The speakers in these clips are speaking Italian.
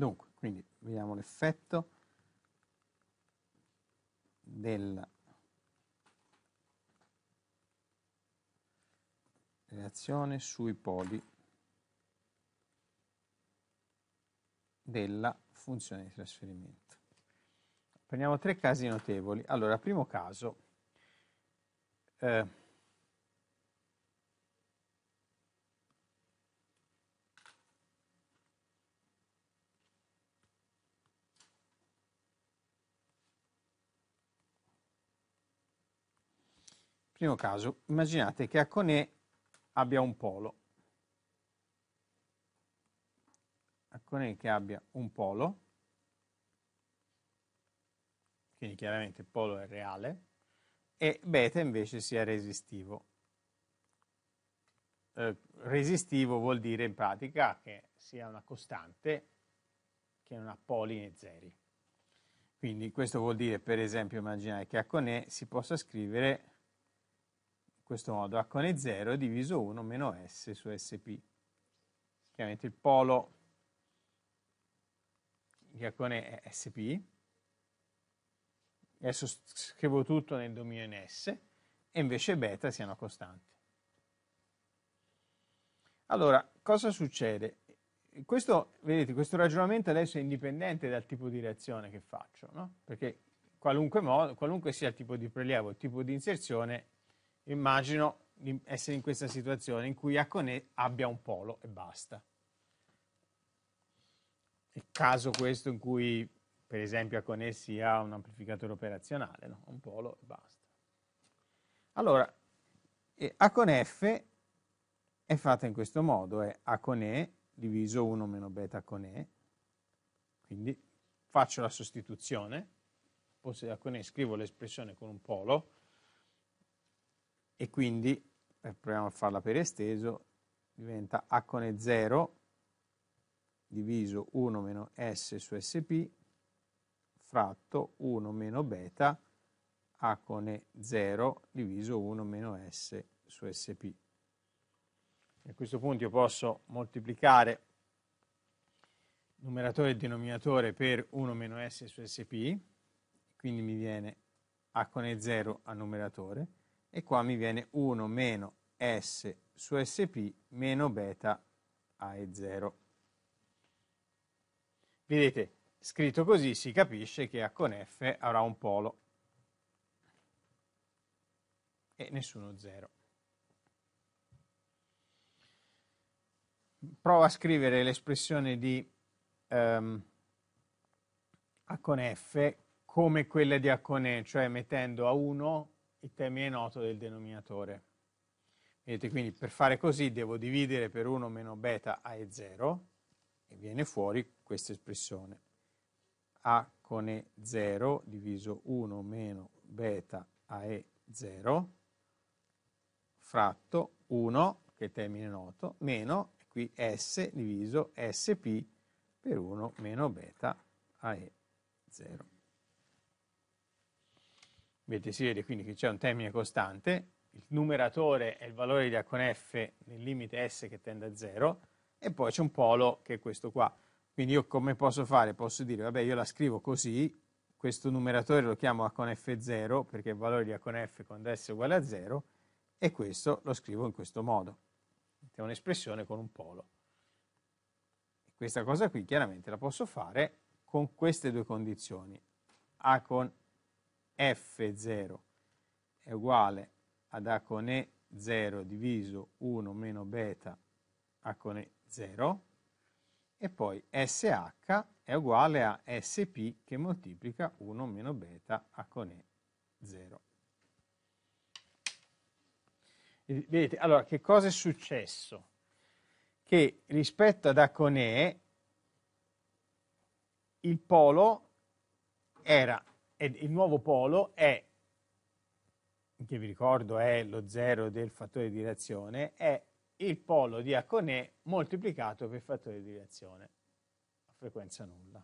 Dunque, quindi vediamo l'effetto della reazione sui poli della funzione di trasferimento. Prendiamo tre casi notevoli. Allora, primo caso, eh, Primo caso, immaginate che Acconé abbia un polo. Acconé che abbia un polo, quindi chiaramente il polo è reale, e beta invece sia resistivo. Eh, resistivo vuol dire in pratica che sia una costante che non ha poli né zeri. Quindi questo vuol dire, per esempio, immaginare che Acconé si possa scrivere questo modo h con 0 diviso 1 meno s su sp. Chiaramente il polo di h con è sp. Adesso scrivo tutto nel dominio in s e invece beta sia una costante. Allora, cosa succede? Questo, vedete, questo ragionamento adesso è indipendente dal tipo di reazione che faccio, no? perché qualunque, modo, qualunque sia il tipo di prelievo, il tipo di inserzione, immagino di essere in questa situazione in cui Acone abbia un polo e basta. È caso questo in cui, per esempio, Acone sia un amplificatore operazionale, no? un polo e basta. Allora, eh, Acone F è fatta in questo modo, è Acone diviso 1 meno beta con E, quindi faccio la sostituzione, poi se Acone scrivo l'espressione con un polo, e quindi eh, proviamo a farla per esteso, diventa a con 0 diviso 1 meno s su sp fratto 1 meno beta a con 0 diviso 1 meno s su sp. A questo punto io posso moltiplicare numeratore e denominatore per 1 meno s su sp, quindi mi viene a con 0 a numeratore, e qua mi viene 1 meno S su SP meno beta A è 0. Vedete, scritto così si capisce che A con F avrà un polo e nessuno 0. Prova a scrivere l'espressione di um, A con F come quella di A con E, cioè mettendo A1 il termine noto del denominatore. Vedete, quindi per fare così devo dividere per 1 meno beta A e 0 e viene fuori questa espressione. A con E 0 diviso 1 meno beta A e 0 fratto 1, che è il termine noto, meno, e qui S diviso SP per 1 meno beta A e 0 Vedete, si vede quindi che c'è un termine costante, il numeratore è il valore di A con f nel limite s che tende a 0, e poi c'è un polo che è questo qua. Quindi io come posso fare? Posso dire, vabbè, io la scrivo così, questo numeratore lo chiamo A con f0 perché il valore di A con f quando s è uguale a 0, e questo lo scrivo in questo modo. È un'espressione con un polo. Questa cosa qui chiaramente la posso fare con queste due condizioni, a con f0 è uguale ad a con e0 diviso 1 meno beta a con e0 e poi sh è uguale a sp che moltiplica 1 meno beta a con e0. Vedete, allora, che cosa è successo? Che rispetto ad a con e il polo era e il nuovo polo è, che vi ricordo è lo zero del fattore di reazione, è il polo di Acconè moltiplicato per il fattore di reazione a frequenza nulla.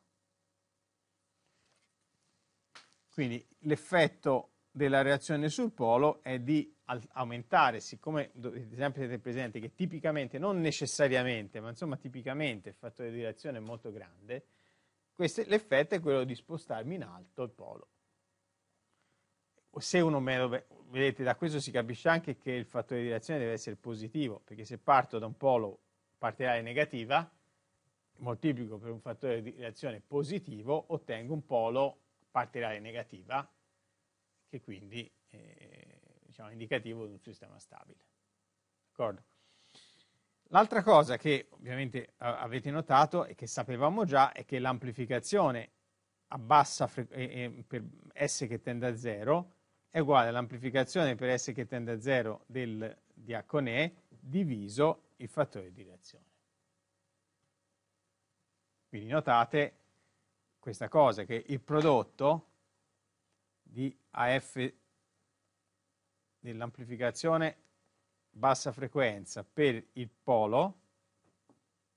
Quindi l'effetto della reazione sul polo è di aumentare, siccome dovete sempre tenere presente che tipicamente, non necessariamente, ma insomma tipicamente il fattore di reazione è molto grande, l'effetto è quello di spostarmi in alto il polo. Se uno meno, vedete, da questo si capisce anche che il fattore di reazione deve essere positivo, perché se parto da un polo particolare negativa, moltiplico per un fattore di reazione positivo, ottengo un polo particolare negativa, che quindi è diciamo, indicativo di un sistema stabile. D'accordo? L'altra cosa che ovviamente avete notato e che sapevamo già è che l'amplificazione a bassa per S che tende a 0 è uguale all'amplificazione per S che tende a 0 del, diacone diviso il fattore di reazione. Quindi notate questa cosa, che il prodotto di AF dell'amplificazione bassa frequenza per il polo,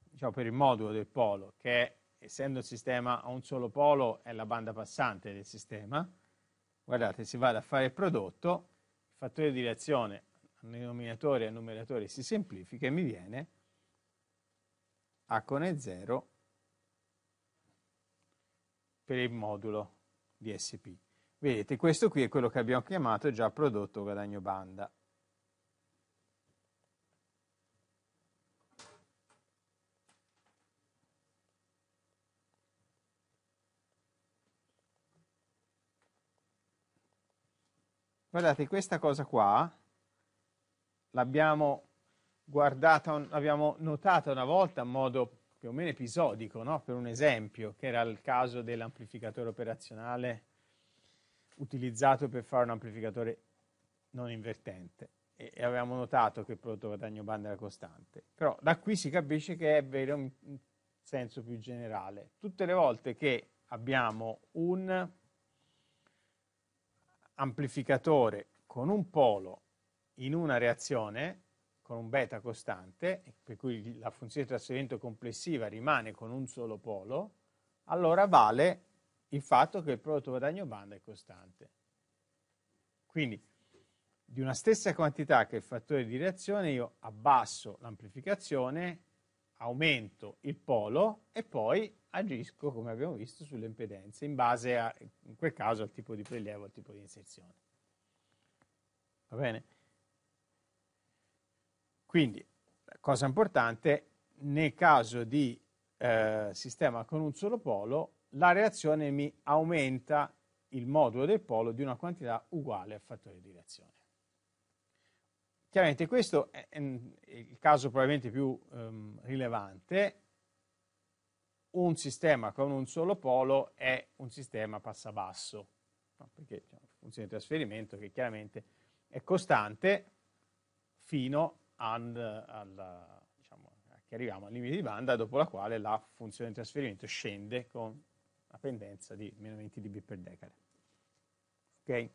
diciamo per il modulo del polo, che è, essendo il sistema a un solo polo è la banda passante del sistema, guardate, si va a fare il prodotto, il fattore di reazione al denominatore e al numeratore si semplifica e mi viene A con E0 per il modulo di SP. Vedete, questo qui è quello che abbiamo chiamato già prodotto guadagno banda. Guardate, questa cosa qua l'abbiamo guardata, l'abbiamo notata una volta in modo più o meno episodico, no? per un esempio, che era il caso dell'amplificatore operazionale utilizzato per fare un amplificatore non invertente e, e avevamo notato che il prodotto guadagno banda era costante. Però da qui si capisce che è vero in senso più generale. Tutte le volte che abbiamo un amplificatore con un polo in una reazione con un beta costante, per cui la funzione di trasferimento complessiva rimane con un solo polo, allora vale il fatto che il prodotto guadagno banda è costante. Quindi di una stessa quantità che il fattore di reazione io abbasso l'amplificazione aumento il polo e poi agisco, come abbiamo visto, sulle impedenze in base a, in quel caso al tipo di prelievo, al tipo di inserzione. Va bene? Quindi, cosa importante, nel caso di eh, sistema con un solo polo, la reazione mi aumenta il modulo del polo di una quantità uguale al fattore di reazione. Chiaramente questo è mm, il caso probabilmente più ehm, rilevante. Un sistema con un solo polo è un sistema passabasso, no? perché c'è cioè, una funzione di trasferimento che chiaramente è costante fino al, al, diciamo, che arriviamo al limite di banda, dopo la quale la funzione di trasferimento scende con la pendenza di meno 20 dB per decade. Okay?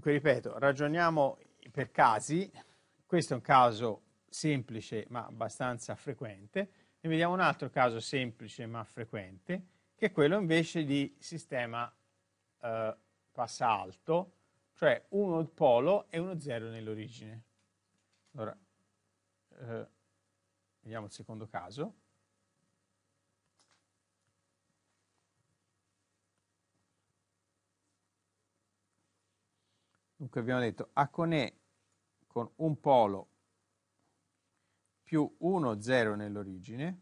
Dunque, ripeto, ragioniamo per casi. Questo è un caso semplice ma abbastanza frequente. E vediamo un altro caso semplice ma frequente, che è quello invece di sistema eh, passa alto, cioè uno al polo e uno zero nell'origine. Allora, eh, vediamo il secondo caso. Dunque abbiamo detto A con E con un polo più 1, 0 nell'origine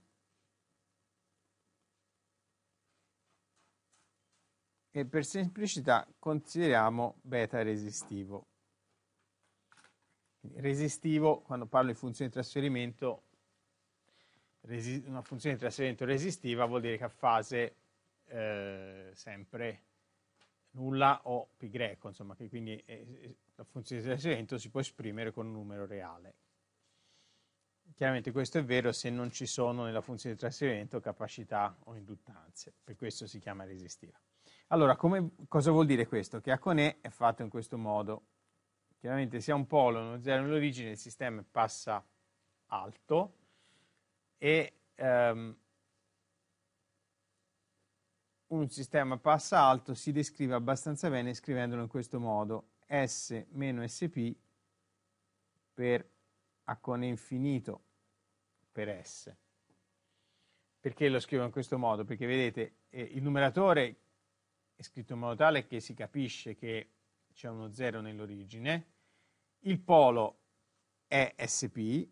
e per semplicità consideriamo beta resistivo. Resistivo, quando parlo di funzione di trasferimento, una funzione di trasferimento resistiva vuol dire che a fase eh, sempre nulla o π, insomma, che quindi eh, eh la funzione di trasferimento si può esprimere con un numero reale. Chiaramente questo è vero se non ci sono nella funzione di trasferimento capacità o induttanze, per questo si chiama resistiva. Allora, come, cosa vuol dire questo? Che A con E è fatto in questo modo. Chiaramente se ha un polo, uno zero nell'origine, il sistema passa alto e ehm, un sistema passa alto si descrive abbastanza bene scrivendolo in questo modo S-SP per A con infinito per S. Perché lo scrivo in questo modo? Perché vedete eh, il numeratore è scritto in modo tale che si capisce che c'è uno 0 nell'origine, il polo è SP,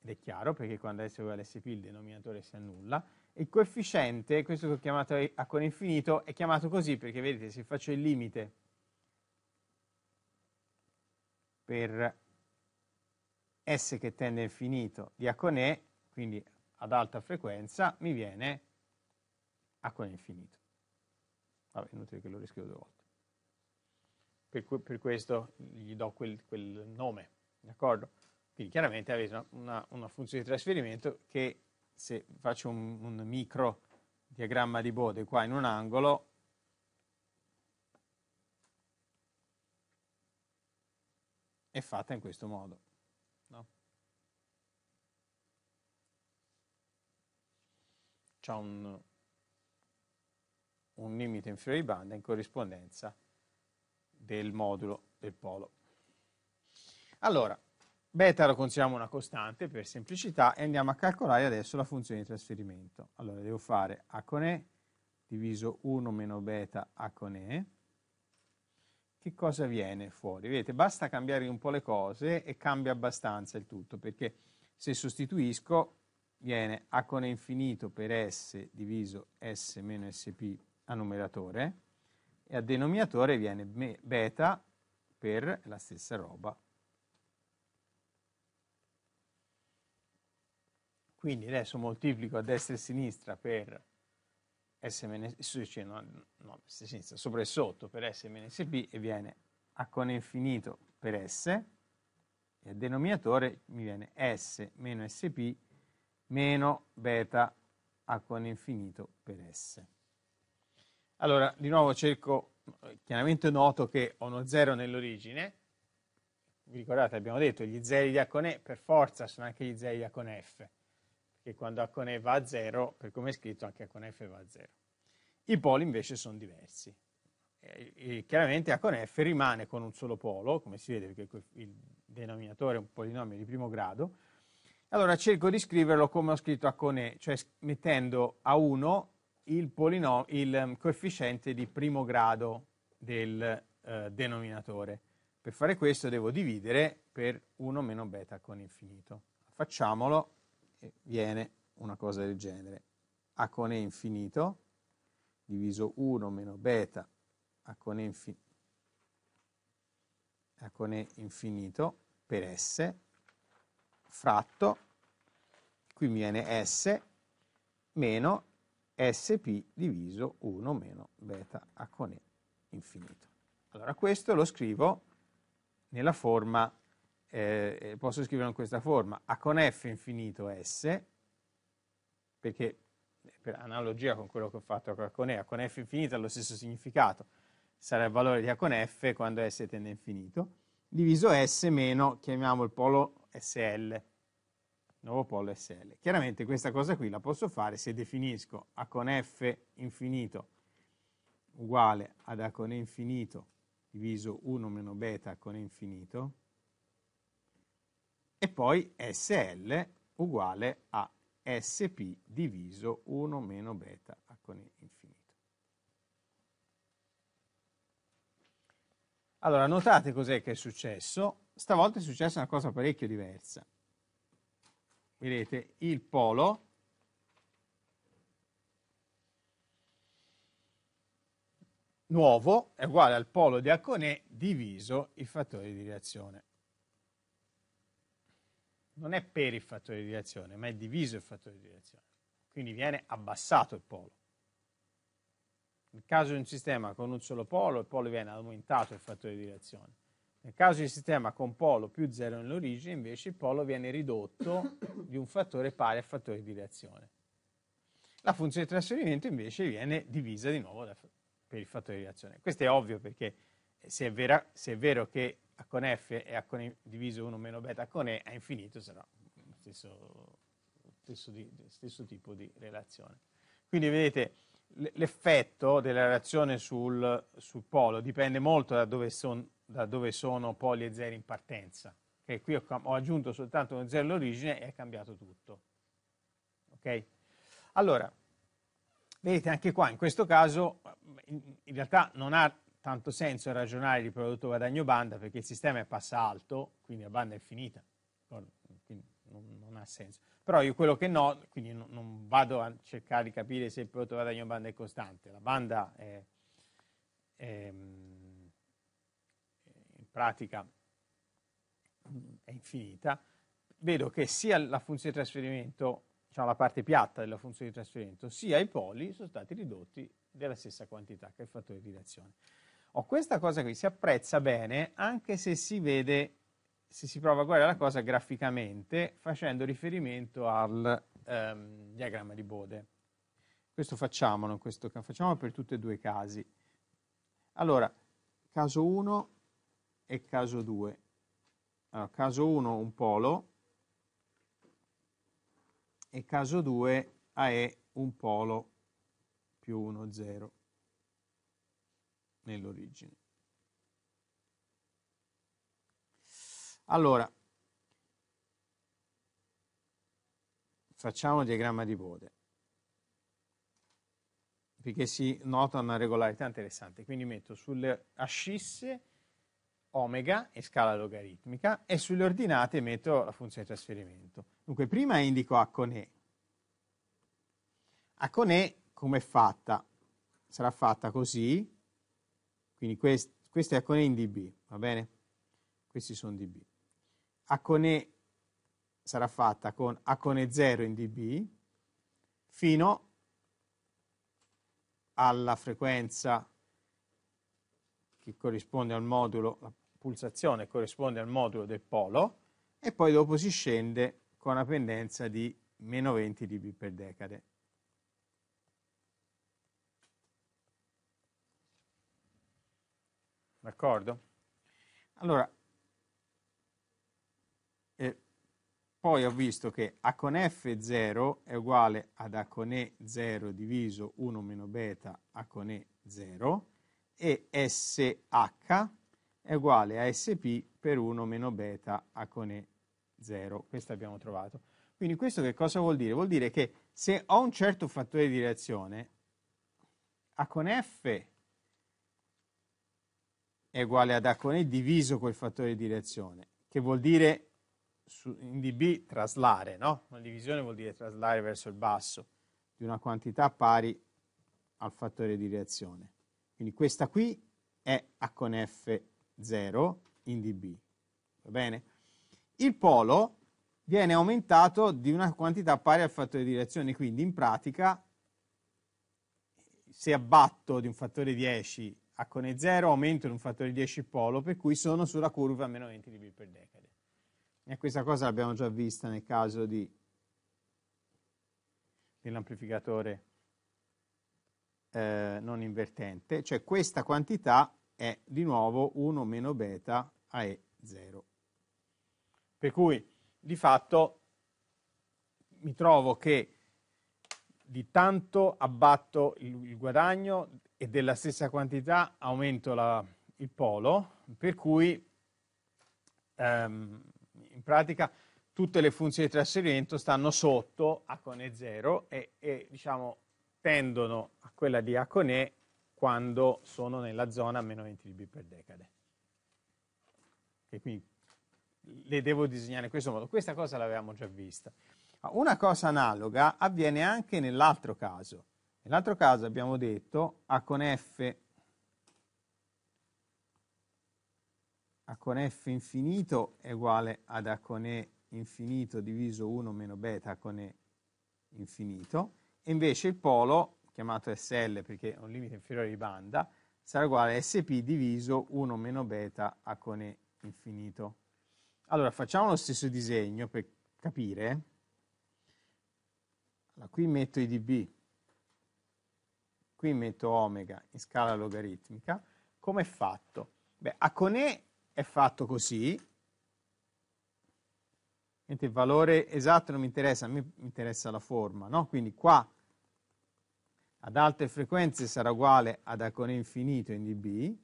ed è chiaro perché quando S è uguale SP il denominatore si annulla, il coefficiente, questo che ho chiamato a con infinito, è chiamato così perché vedete se faccio il limite per S che tende a infinito di A con E, quindi ad alta frequenza, mi viene A con infinito. Vabbè, inutile che lo riscrivo due volte. Per, cui, per questo gli do quel, quel nome, d'accordo? Quindi chiaramente avete una, una funzione di trasferimento che se faccio un, un micro diagramma di Bode qua in un angolo, è fatta in questo modo. No? C'è un, un limite inferiore di banda in corrispondenza del modulo del polo. Allora, Beta lo consideriamo una costante per semplicità e andiamo a calcolare adesso la funzione di trasferimento. Allora devo fare A con E diviso 1 meno beta A con E. Che cosa viene fuori? Vedete, basta cambiare un po' le cose e cambia abbastanza il tutto, perché se sostituisco viene A con E infinito per S diviso S meno SP a numeratore e a denominatore viene beta per la stessa roba Quindi adesso moltiplico a destra e a sinistra per S meno, cioè no, no, sinistra, sopra e sotto per S meno SB e viene A con infinito per S e al denominatore mi viene S meno SP meno beta A con infinito per S. Allora, di nuovo cerco, chiaramente noto che ho uno zero nell'origine, vi ricordate abbiamo detto gli zeri di A con E per forza sono anche gli zeri di A con F che quando A con e va a 0, per come è scritto, anche A con f va a 0. I poli invece sono diversi. E, e chiaramente A con f rimane con un solo polo, come si vede perché il denominatore è un polinomio di primo grado. Allora cerco di scriverlo come ho scritto A con e, cioè mettendo a 1 il, il mm, coefficiente di primo grado del eh, denominatore. Per fare questo devo dividere per 1 meno beta con infinito. Facciamolo viene una cosa del genere. A con E infinito diviso 1 meno beta A con E, infin A con e infinito per S fratto, qui mi viene S meno SP diviso 1 meno beta A con E infinito. Allora questo lo scrivo nella forma eh, eh, posso scriverlo in questa forma, A con F infinito S, perché eh, per analogia con quello che ho fatto con E, A con F infinito ha lo stesso significato, sarà il valore di A con F quando S tende a infinito, diviso S meno, chiamiamo il polo SL, nuovo polo SL. Chiaramente questa cosa qui la posso fare se definisco A con F infinito uguale ad A con E infinito diviso 1 meno beta con E infinito, e poi SL uguale a SP diviso 1 meno beta a con infinito. Allora, notate cos'è che è successo. Stavolta è successa una cosa parecchio diversa. Vedete, il polo nuovo è uguale al polo di Aconè diviso il fattore di reazione non è per il fattore di reazione, ma è diviso il fattore di reazione. Quindi viene abbassato il polo. Nel caso di un sistema con un solo polo, il polo viene aumentato il fattore di reazione. Nel caso di un sistema con polo più zero nell'origine, invece il polo viene ridotto di un fattore pari al fattore di reazione. La funzione di trasferimento invece viene divisa di nuovo per il fattore di reazione. Questo è ovvio perché eh, se è, vera, se è vero che a con F e A con e diviso 1 meno beta con E è infinito, sarà lo stesso, stesso, di, stesso tipo di relazione. Quindi vedete l'effetto della relazione sul, sul, polo dipende molto da dove, son, da dove, sono poli e zeri in partenza. Che qui ho, ho aggiunto soltanto uno zero all'origine e è cambiato tutto. Ok? Allora, vedete anche qua, in questo caso, in, in realtà non ha tanto senso ragionare di prodotto guadagno banda perché il sistema è passa alto, quindi la banda è finita, quindi non, non ha senso. Però io quello che no, quindi non, non, vado a cercare di capire se il prodotto guadagno banda è costante, la banda è, è in pratica è infinita, vedo che sia la funzione di trasferimento, cioè la parte piatta della funzione di trasferimento, sia i poli sono stati ridotti della stessa quantità che il fattore di reazione ho questa cosa qui, si apprezza bene anche se si vede, se si prova a guardare la cosa graficamente facendo riferimento al ehm, diagramma di Bode. Questo facciamolo, questo facciamo per tutti e due i casi. Allora, caso 1 e caso 2. Allora, caso 1 un polo e caso 2 AE un polo più 1, 0 nell'origine. Allora, facciamo il diagramma di Bode, perché si nota una regolarità interessante. Quindi metto sulle ascisse omega e scala logaritmica e sulle ordinate metto la funzione di trasferimento. Dunque prima indico A con E. A con E come è fatta? Sarà fatta così, quindi quest, questo è Acone in DB, va bene? Questi sono DB. Acone sarà fatta con Acone 0 in dB fino alla frequenza che corrisponde al modulo, la pulsazione corrisponde al modulo del polo e poi dopo si scende con una pendenza di meno 20 dB per decade. D'accordo? Allora, eh, poi ho visto che A con F0 è uguale ad A con E0 diviso 1 meno beta A con E0 e SH è uguale a SP per 1 meno beta A con E0. Questo abbiamo trovato. Quindi questo che cosa vuol dire? Vuol dire che se ho un certo fattore di reazione, A con F è uguale ad A con E diviso quel fattore di reazione, che vuol dire in dB traslare, no? Una divisione vuol dire traslare verso il basso di una quantità pari al fattore di reazione. Quindi questa qui è A con F0 in dB, va bene? Il polo viene aumentato di una quantità pari al fattore di reazione, quindi in pratica se abbatto di un fattore 10 H e 0 aumento in un fattore 10 polo, per cui sono sulla curva a meno 20 dB per decade. E questa cosa l'abbiamo già vista nel caso di, dell'amplificatore eh, non invertente, cioè questa quantità è di nuovo 1 meno beta a E0. Per cui di fatto mi trovo che di tanto abbatto il, il guadagno e della stessa quantità aumento la, il polo, per cui ehm, in pratica tutte le funzioni di trasferimento stanno sotto A con E 0 e, e diciamo, tendono a quella di A con E quando sono nella zona a meno 20 dB per decade. E quindi le devo disegnare in questo modo. Questa cosa l'avevamo già vista. Una cosa analoga avviene anche nell'altro caso. Nell'altro caso abbiamo detto A con F A con F infinito è uguale ad A con E infinito diviso 1 meno beta A con E infinito e invece il polo chiamato SL perché è un limite inferiore di banda sarà uguale a SP diviso 1 meno beta A con E infinito. Allora facciamo lo stesso disegno per capire. Allora, qui metto i dB qui metto omega in scala logaritmica, come è fatto? Beh, a Conè è fatto così, mentre il valore esatto non mi interessa, a me interessa la forma, no? Quindi qua ad alte frequenze sarà uguale ad A con infinito in dB,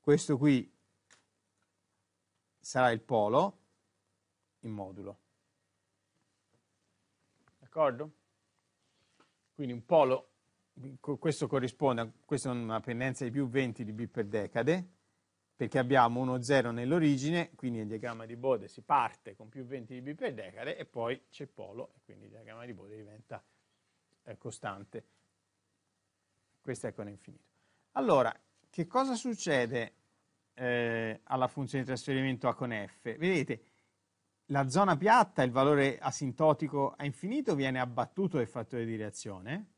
questo qui sarà il polo in modulo. D'accordo? Quindi un polo questo corrisponde a questa è una pendenza di più 20 dB per decade, perché abbiamo uno 0 nell'origine, quindi il diagramma di Bode si parte con più 20 dB per decade e poi c'è polo e quindi il diagramma di Bode diventa eh, costante. Questo è con infinito. Allora, che cosa succede eh, alla funzione di trasferimento A con F? Vedete, la zona piatta, il valore asintotico a infinito, viene abbattuto dal fattore di reazione,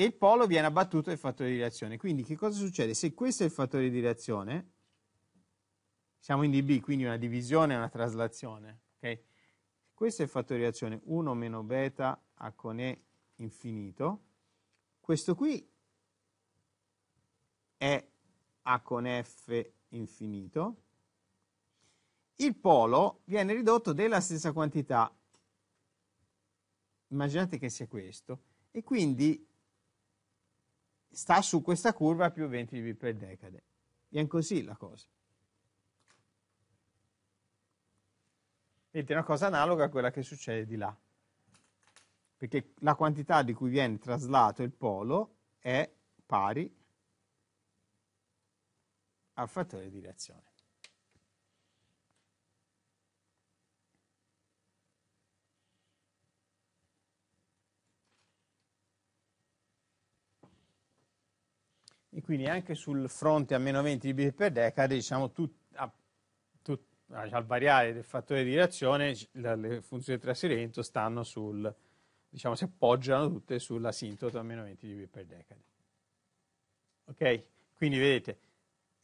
e il polo viene abbattuto dal fattore di reazione. Quindi che cosa succede? Se questo è il fattore di reazione, siamo in dB, quindi una divisione una traslazione, ok? Questo è il fattore di reazione 1 meno beta a con E infinito. Questo qui è A con F infinito. Il polo viene ridotto della stessa quantità. Immaginate che sia questo. E quindi sta su questa curva più 20 dB per decade. Viene così la cosa. Vedete, è una cosa analoga a quella che succede di là. Perché la quantità di cui viene traslato il polo è pari al fattore di reazione. e quindi anche sul fronte a meno 20 dB per decade, diciamo, tut, a, tut, al variare del fattore di reazione, le funzioni di trasferimento stanno sul, diciamo, si appoggiano tutte sull'asintoto a meno 20 dB per decade. Ok? Quindi vedete,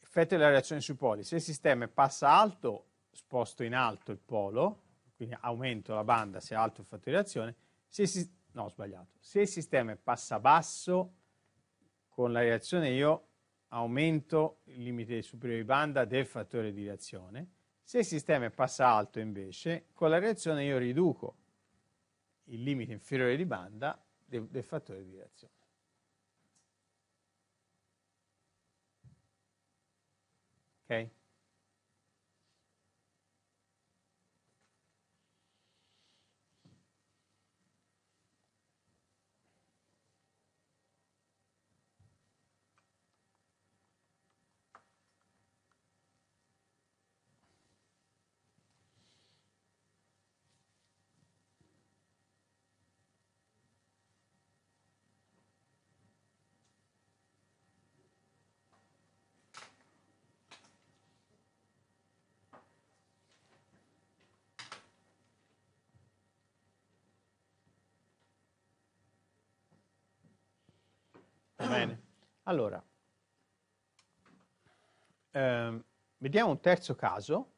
effetto della reazione sui poli. Se il sistema passa alto, sposto in alto il polo, quindi aumento la banda se è alto il fattore di reazione. Se si, no, sbagliato. Se il sistema passa basso, con la reazione io aumento il limite superiore di banda del fattore di reazione. Se il sistema è passa alto invece, con la reazione io riduco il limite inferiore di banda del, del fattore di reazione. Okay? Allora, ehm, vediamo un terzo caso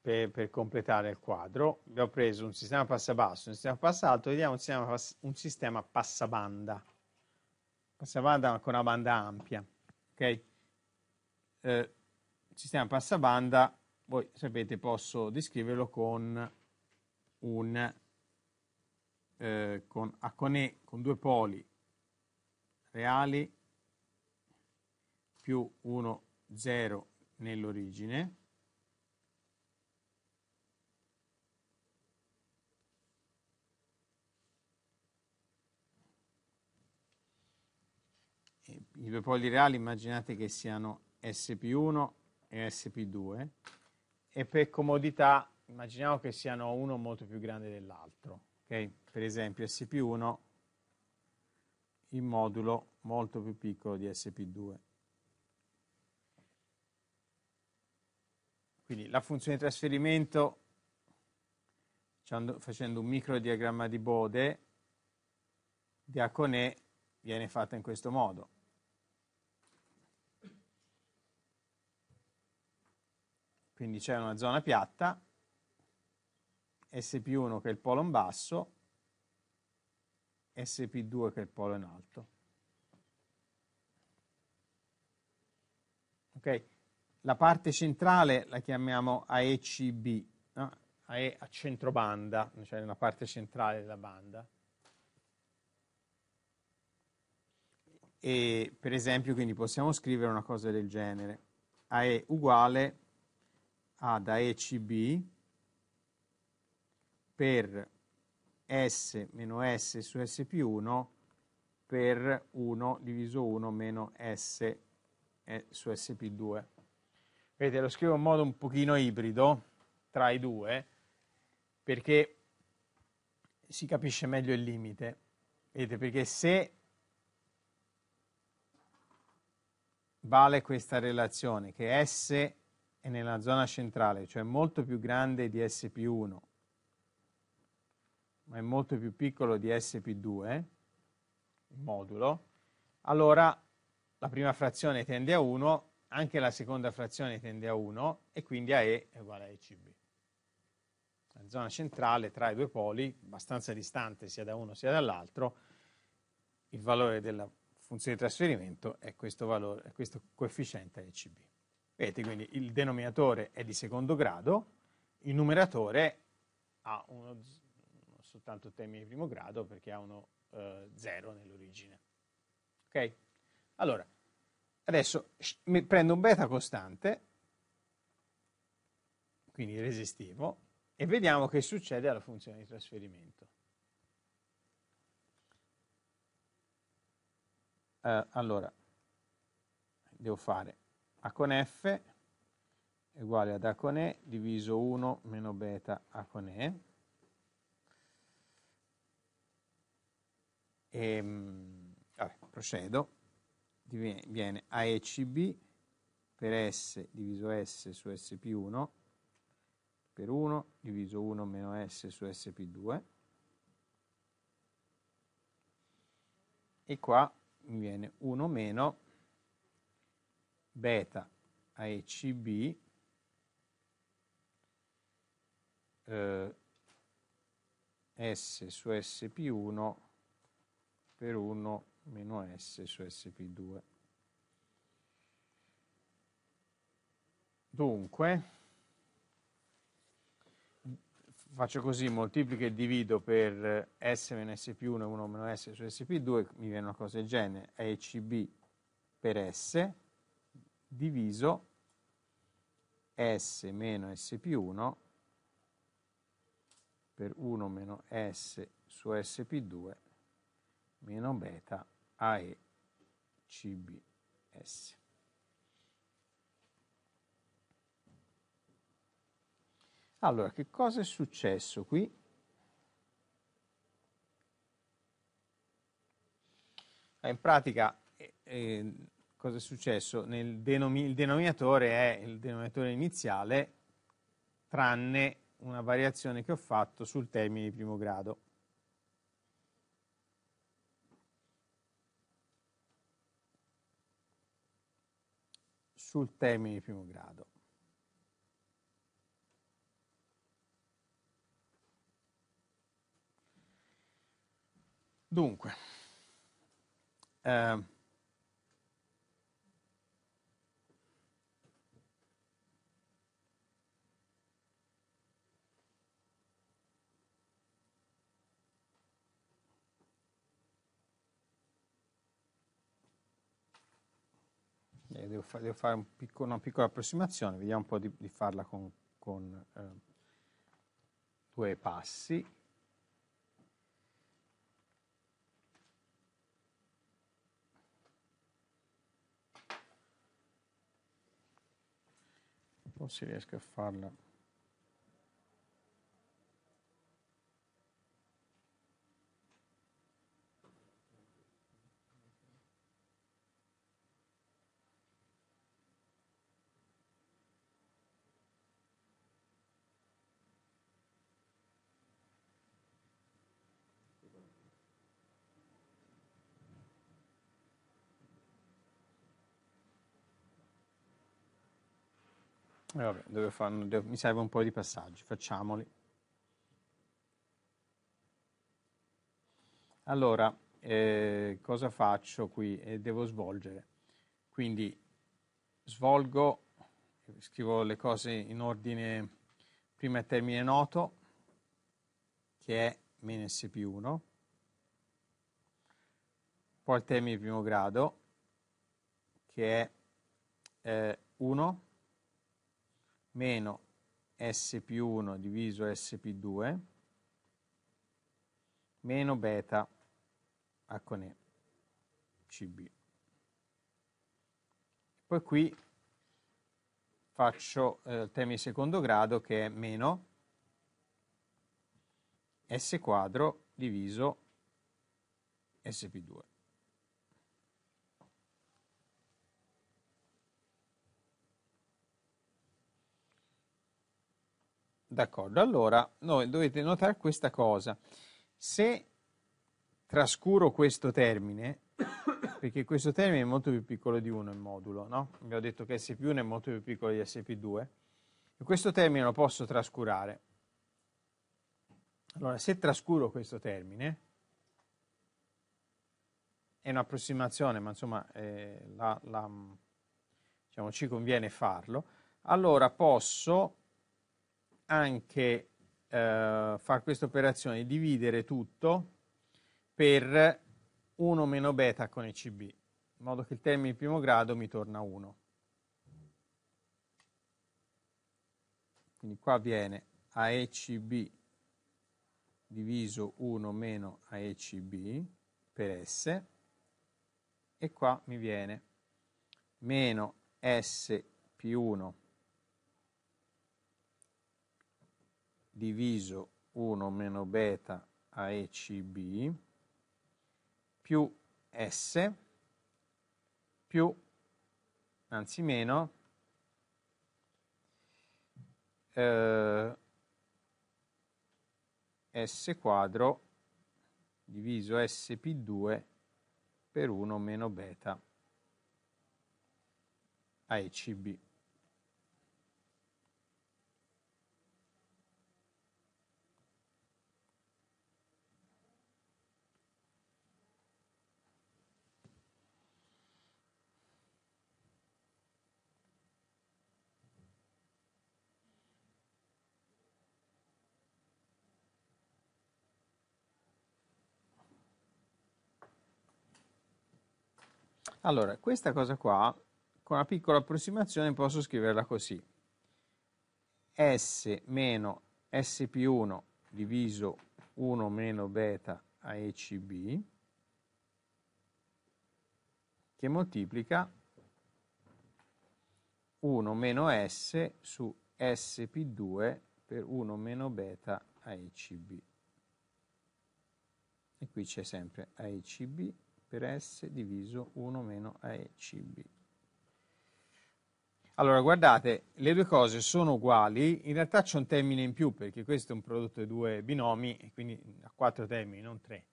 per, per, completare il quadro. Abbiamo preso un sistema passabasso, un sistema passalto, vediamo un sistema, pass un sistema passabanda. Passabanda con una banda ampia, ok? Eh, sistema passabanda, voi sapete, posso descriverlo con un eh, con Acone con due poli reali più 1, 0 nell'origine. i due poli reali immaginate che siano sp 1 e sp 2 e per comodità immaginiamo che siano uno molto più grande dell'altro. Okay? per esempio SP1 in modulo molto più piccolo di SP2. Quindi la funzione di trasferimento, facendo un micro diagramma di Bode, di diacone viene fatta in questo modo. Quindi c'è una zona piatta, SP1 che è il polo in basso, SP2 che è il polo in alto. Okay. La parte centrale la chiamiamo AECB, no? AE a centrobanda, cioè nella parte centrale della banda. E per esempio quindi possiamo scrivere una cosa del genere, AE uguale ad AECB per S meno S su S più 1 per 1 diviso 1 meno S eh, su S più 2. Vedete, lo scrivo in modo un pochino ibrido tra i due perché si capisce meglio il limite. Vedete, perché se vale questa relazione, che S è nella zona centrale, cioè molto più grande di S più 1, ma è molto più piccolo di SP2, il modulo, allora la prima frazione tende a 1, anche la seconda frazione tende a 1 e quindi AE è uguale a ECB. La zona centrale tra i due poli, abbastanza distante sia da uno sia dall'altro, il valore della funzione di trasferimento è questo, valore, è questo coefficiente ECB. Vedete, quindi il denominatore è di secondo grado, il numeratore ha uno soltanto termini di primo grado perché ha uno 0 eh, nell'origine. Ok? Allora, adesso prendo un beta costante, quindi resistivo, e vediamo che succede alla funzione di trasferimento. Eh, allora, devo fare A con F uguale ad A con E diviso 1 meno beta A con E E, ehm, vabbè, procedo, Diviene, viene AECB per S diviso S su S più 1 per 1 diviso 1 meno S su S più 2 e qua mi viene 1 meno beta AECB eh, S su S più 1 per 1 meno S su SP2. Dunque, faccio così, moltiplico e divido per S meno sp 1 e 1 meno S su SP2, mi viene una cosa del genere, ECB per S diviso S meno sp 1 per 1 meno S su SP2 meno beta AE CBS. Allora, che cosa è successo qui? Eh, in pratica, eh, eh, cosa è successo? Denomi il denominatore è il denominatore iniziale, tranne una variazione che ho fatto sul termine di primo grado. sul termine di primo grado. Dunque, eh, devo, fa, devo fare un piccolo, una piccola approssimazione, vediamo un po' di, di farla con, con eh, due passi. Non si riesce a farla Eh, vabbè, fare, devo, mi serve un po' di passaggi, facciamoli. Allora, eh, cosa faccio qui? Eh, devo svolgere. Quindi svolgo, scrivo le cose in ordine prima è termine noto, che è meno sp 1, poi il termine di primo grado, che è 1, eh, meno S più 1 diviso S più 2 meno beta A con E CB. Poi qui faccio eh, il tema di secondo grado che è meno S quadro diviso S più 2. D'accordo, allora noi dovete notare questa cosa. Se trascuro questo termine, perché questo termine è molto più piccolo di 1 in modulo, no? Vi detto che SP1 è molto più piccolo di SP2, e questo termine lo posso trascurare. Allora, se trascuro questo termine, è un'approssimazione, ma insomma eh, la, la, diciamo, ci conviene farlo, allora posso anche eh, fare questa operazione, dividere tutto per 1 meno beta con ECB, in modo che il termine di primo grado mi torna 1. Quindi qua viene AECB diviso 1 meno AECB per S e qua mi viene meno S più 1 diviso 1 meno beta a ECB più S più, anzi meno, eh, S quadro diviso SP2 per 1 meno beta a ECB. Allora, questa cosa qua, con una piccola approssimazione posso scriverla così. S meno S più 1 diviso 1 meno beta ACB che moltiplica 1 meno S su SP2 per 1 meno beta ACB. E qui c'è sempre ACB per S diviso 1 meno AECB. Allora, guardate, le due cose sono uguali, in realtà c'è un termine in più perché questo è un prodotto di due binomi, quindi ha quattro termini, non tre.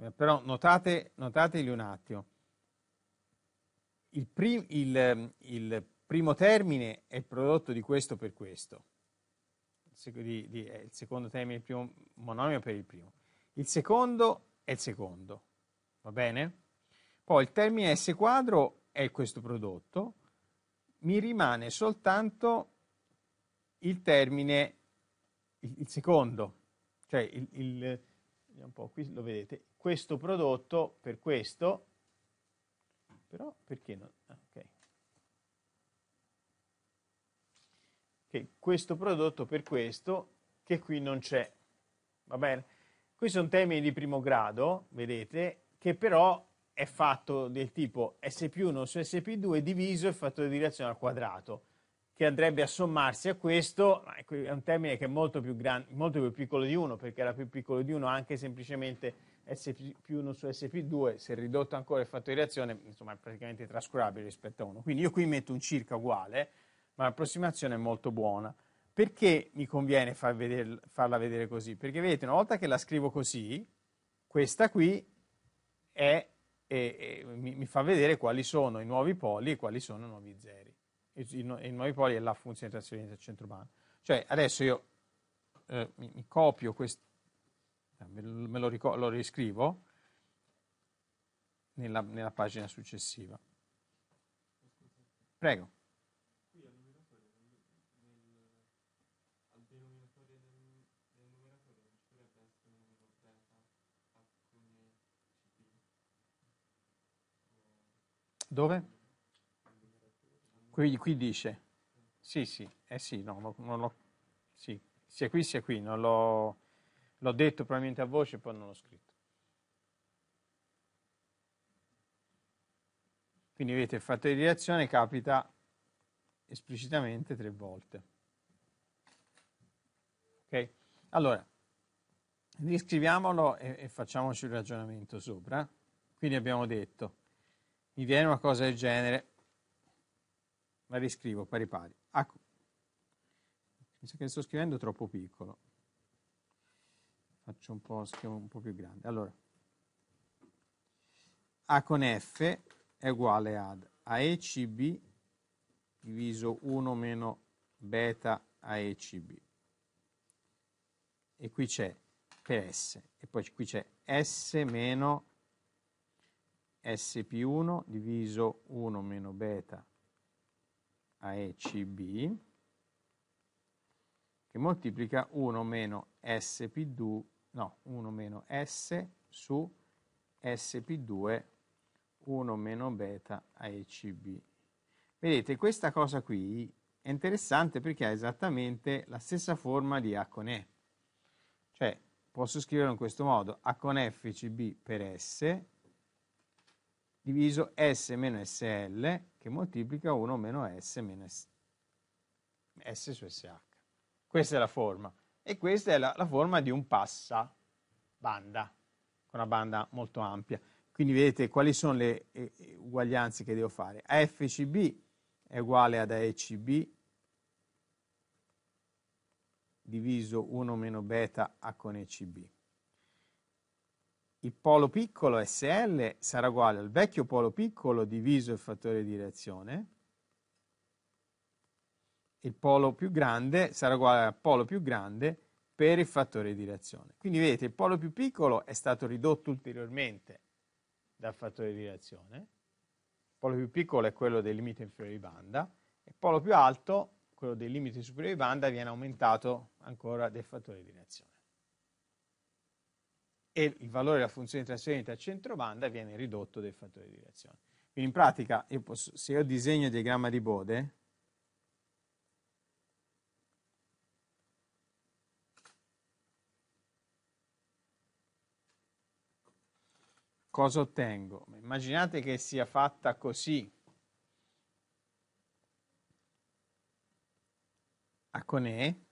Eh, però notate, notateli un attimo. Il, prim, il, il, primo termine è il prodotto di questo per questo, di, di, è eh, il secondo termine, il primo monomio per il primo. Il secondo è il secondo va bene? Poi il termine S quadro è questo prodotto, mi rimane soltanto il termine, il, il secondo, cioè il, il, un po' qui lo vedete, questo prodotto per questo, però perché non, ah, ok, che questo prodotto per questo che qui non c'è, va bene? Questi sono termini di primo grado, vedete, che però è fatto del tipo sp 1 su SP2 diviso il fattore di reazione al quadrato, che andrebbe a sommarsi a questo, ma è un termine che è molto più, gran, molto più piccolo di 1, perché era più piccolo di 1 anche semplicemente sp 1 su SP2, se ridotto ancora il fattore di reazione, insomma è praticamente trascurabile rispetto a 1. Quindi io qui metto un circa uguale, ma l'approssimazione è molto buona. Perché mi conviene far veder, farla vedere così? Perché vedete, una volta che la scrivo così, questa qui è, è, è mi, mi, fa vedere quali sono i nuovi poli e quali sono i nuovi zeri. I, i, i nuovi poli è la funzione di trasferimento del centro urbano. Cioè adesso io eh, mi, mi, copio questo, eh, me lo, lo riscrivo nella, nella pagina successiva. Prego. Dove? Qui, qui dice. Sì, sì, eh sì, no, non l'ho, sì, sia qui sia qui, non l'ho, l'ho detto probabilmente a voce poi non l'ho scritto. Quindi vedete il fattore di reazione capita esplicitamente tre volte. Ok? Allora, riscriviamolo e, e facciamoci un ragionamento sopra. Quindi abbiamo detto mi viene una cosa del genere, la riscrivo pari pari. Ah, mi che sto scrivendo troppo piccolo. Faccio un po', scrivo un po' più grande. Allora, A con F è uguale ad AECB diviso 1 meno beta AECB. E qui c'è per S. E poi qui c'è S meno sp 1 diviso 1 meno beta AECB che moltiplica 1 meno SP2, no, 1 meno S su SP2 1 meno beta AECB. Vedete, questa cosa qui è interessante perché ha esattamente la stessa forma di A con E. Cioè, posso scriverlo in questo modo, A con F CB per S diviso S meno SL che moltiplica 1 meno S meno S, S su SH. Questa è la forma. E questa è la, la forma di un passa banda, con una banda molto ampia. Quindi vedete quali sono le eh, uguaglianze che devo fare. AFCB è uguale ad AECB diviso 1 meno beta A con ECB il polo piccolo SL sarà uguale al vecchio polo piccolo diviso il fattore di reazione, il polo più grande sarà uguale al polo più grande per il fattore di reazione. Quindi vedete, il polo più piccolo è stato ridotto ulteriormente dal fattore di reazione, il polo più piccolo è quello del limite inferiore di banda, e il polo più alto, quello del limite superiore di banda, viene aumentato ancora del fattore di reazione e il valore della funzione di trasferimento a centrobanda viene ridotto del fattore di direzione. Quindi in pratica, io posso, se io disegno il diagramma di Bode, cosa ottengo? Immaginate che sia fatta così, a con E,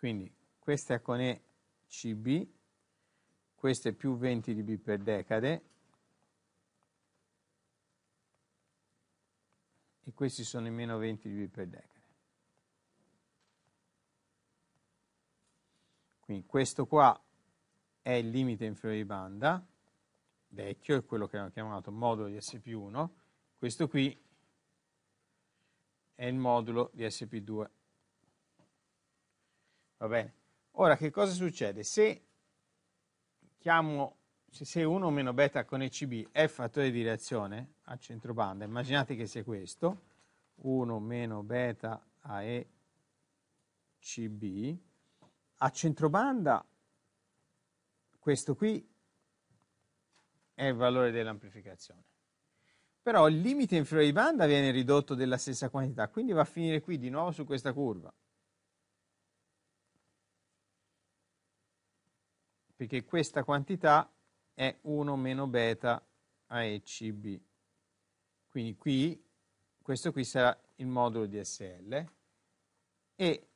Quindi questa è con E CB, questo è più 20 dB per decade, e questi sono i meno 20 dB per decade. Quindi questo qua è il limite inferiore di banda, vecchio, è quello che abbiamo chiamato modulo di SP1, questo qui è il modulo di SP2 Va bene. Ora, che cosa succede? Se chiamo, se 1 meno beta con ECB è fattore di reazione a centrobanda, immaginate che sia questo, 1 meno beta a ECB, a centrobanda questo qui è il valore dell'amplificazione. Però il limite inferiore di banda viene ridotto della stessa quantità, quindi va a finire qui di nuovo su questa curva. perché questa quantità è 1 meno beta AECB. Quindi qui, questo qui sarà il modulo di SL e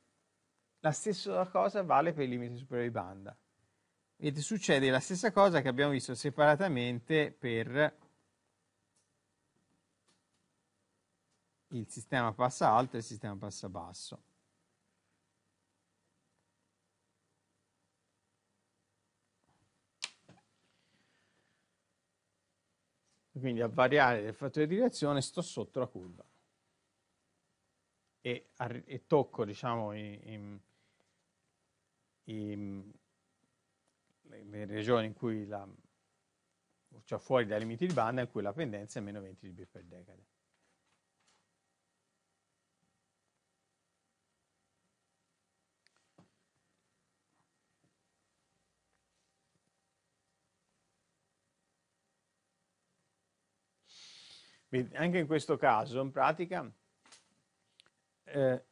la stessa cosa vale per il limite superiore di banda. Vedete, succede la stessa cosa che abbiamo visto separatamente per il sistema passa alto e il sistema passa basso. quindi a variare del fattore di reazione sto sotto la curva e, e tocco diciamo i, i, i, le regioni in cui la, cioè fuori dai limiti di banda in cui la pendenza è meno 20 dB per decade. anche in questo caso, in pratica, eh,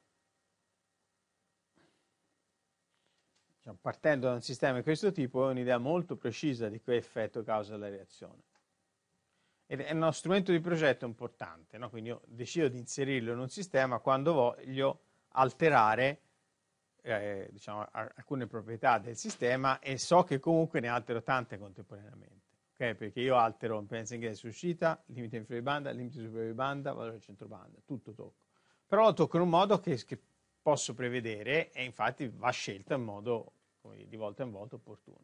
diciamo, partendo da un sistema di questo tipo, è un'idea molto precisa di che effetto causa la reazione. Ed è uno strumento di progetto importante, no? quindi io decido di inserirlo in un sistema quando voglio alterare eh, diciamo, alcune proprietà del sistema e so che comunque ne altero tante contemporaneamente ok? Perché io altero impedenza inglese suscita, limite inferiore di banda, limite superiore di banda, valore centro banda, tutto tocco. Però lo tocco in un modo che, che posso prevedere e infatti va scelta in modo dire, di volta in volta opportuno.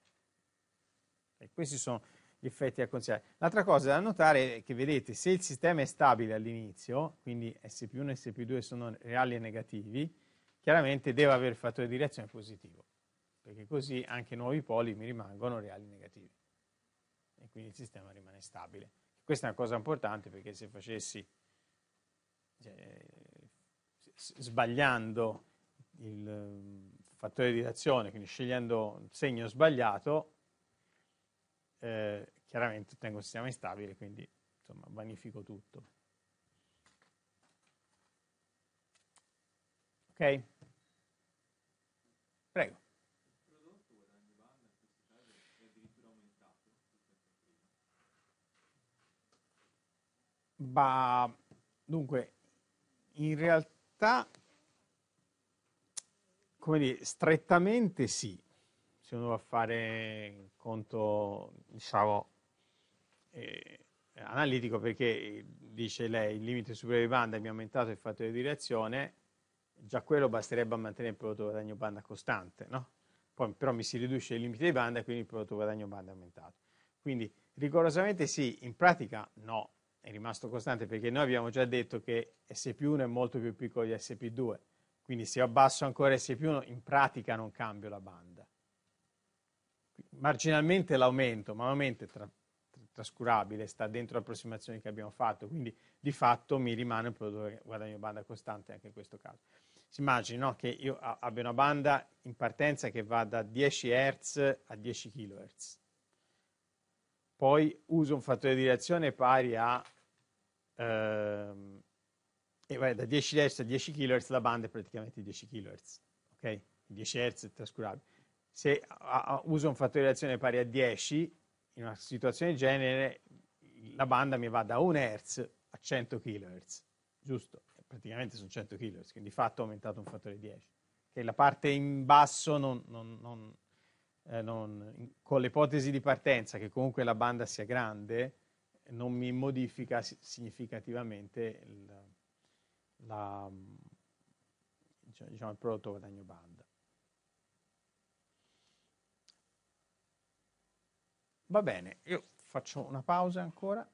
E questi sono gli effetti da considerare. L'altra cosa da notare è che vedete se il sistema è stabile all'inizio, quindi SP1 e SP2 sono reali e negativi, chiaramente deve avere il fattore di reazione positivo, perché così anche nuovi poli mi rimangono reali e negativi e quindi il sistema rimane stabile. Questa è una cosa importante perché se facessi cioè, sbagliando il ehm, fattore di reazione, quindi scegliendo il segno sbagliato, eh, chiaramente ottengo un sistema instabile, quindi insomma vanifico tutto. Ok? Prego. Ma dunque, in realtà, come dire, strettamente sì, se uno va a fare conto, diciamo, eh, analitico, perché dice lei il limite superiore di banda mi ha aumentato il fattore di reazione, già quello basterebbe a mantenere il prodotto guadagno banda costante, no? Poi però mi si riduce il limite di banda e quindi il prodotto guadagno banda è aumentato. Quindi rigorosamente sì, in pratica no, è rimasto costante perché noi abbiamo già detto che SP1 è molto più piccolo di SP2, quindi se io abbasso ancora SP1 in pratica non cambio la banda. Marginalmente l'aumento, ma l'aumento è tra, trascurabile, sta dentro l'approssimazione che abbiamo fatto, quindi di fatto mi rimane un prodotto che guadagno banda costante anche in questo caso. Si immagina no, che io abbia una banda in partenza che va da 10 Hz a 10 kHz poi uso un fattore di reazione pari a Ehm, e vai da 10 Hz a 10 kHz la banda è praticamente 10 kHz, ok? 10 Hz è trascurabile. Se a, a, uso un fattore di reazione pari a 10, in una situazione del genere, la banda mi va da 1 Hz a 100 kHz, giusto? Praticamente sono 100 kHz, quindi di fatto ho aumentato un fattore di 10. Che la parte in basso non, non, non, eh, non, con l'ipotesi di partenza, che comunque la banda sia grande, non mi modifica significativamente il, la, diciamo, diciamo il prodotto guadagno banda. Va bene, io faccio una pausa ancora.